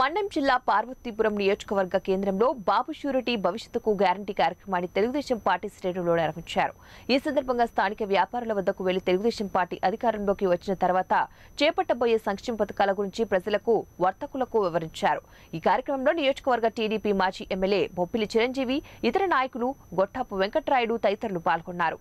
మన్నం జిల్లా పార్వతీపురం నియోజకవర్గ కేంద్రంలో బాబు షూరిటీ భవిష్యత్తుకు గ్యారంటీ కార్యక్రమాన్ని తెలుగుదేశం పార్టీ శ్రేణులు నిర్వహించారు ఈ సందర్భంగా స్థానిక వ్యాపారుల వద్దకు వెళ్లి తెలుగుదేశం పార్టీ అధికారంలోకి వచ్చిన తర్వాత చేపట్టబోయే సంక్షేమ పథకాల గురించి ప్రజలకు వర్తకులకు వివరించారు ఈ కార్యక్రమంలో నియోజకవర్గ టీడీపీ మాజీ ఎమ్మెల్యే బొప్పిలి చిరంజీవి ఇతర నాయకులు గొట్టాపు వెంకట్రాయుడు తదితరులు పాల్గొన్నారు